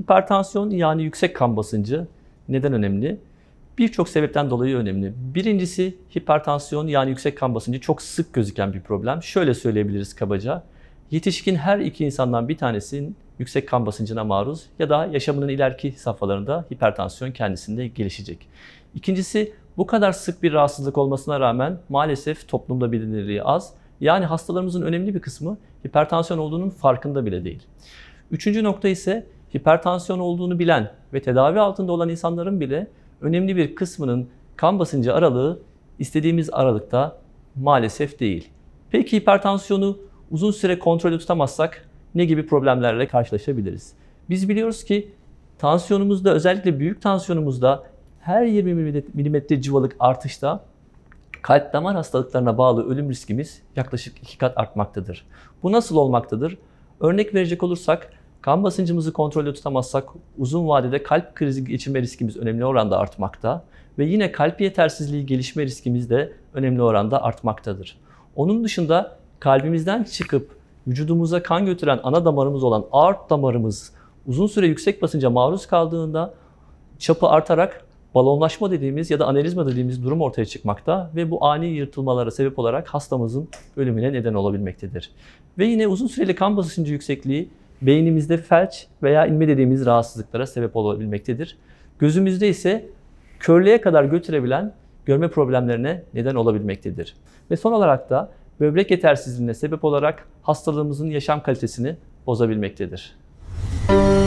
Hipertansiyon yani yüksek kan basıncı neden önemli? Birçok sebepten dolayı önemli. Birincisi hipertansiyon yani yüksek kan basıncı çok sık gözüken bir problem. Şöyle söyleyebiliriz kabaca. Yetişkin her iki insandan bir tanesinin yüksek kan basıncına maruz ya da yaşamının ileriki safhalarında hipertansiyon kendisinde gelişecek. İkincisi bu kadar sık bir rahatsızlık olmasına rağmen maalesef toplumda bilinirliği az. Yani hastalarımızın önemli bir kısmı hipertansiyon olduğunun farkında bile değil. Üçüncü nokta ise hipertansiyon olduğunu bilen ve tedavi altında olan insanların bile önemli bir kısmının kan basıncı aralığı istediğimiz aralıkta maalesef değil. Peki hipertansiyonu uzun süre kontrolü tutamazsak ne gibi problemlerle karşılaşabiliriz? Biz biliyoruz ki tansiyonumuzda özellikle büyük tansiyonumuzda her 20 milimetre civalık artışta kalp damar hastalıklarına bağlı ölüm riskimiz yaklaşık 2 kat artmaktadır. Bu nasıl olmaktadır? Örnek verecek olursak Kan basıncımızı kontrolde tutamazsak uzun vadede kalp krizi geçirme riskimiz önemli oranda artmakta ve yine kalp yetersizliği gelişme riskimiz de önemli oranda artmaktadır. Onun dışında kalbimizden çıkıp vücudumuza kan götüren ana damarımız olan aort damarımız uzun süre yüksek basınca maruz kaldığında çapı artarak balonlaşma dediğimiz ya da anelizma dediğimiz durum ortaya çıkmakta ve bu ani yırtılmalara sebep olarak hastamızın ölümüne neden olabilmektedir. Ve yine uzun süreli kan basıncı yüksekliği beynimizde felç veya inme dediğimiz rahatsızlıklara sebep olabilmektedir. Gözümüzde ise körlüğe kadar götürebilen görme problemlerine neden olabilmektedir. Ve son olarak da böbrek yetersizliğine sebep olarak hastalığımızın yaşam kalitesini bozabilmektedir. Müzik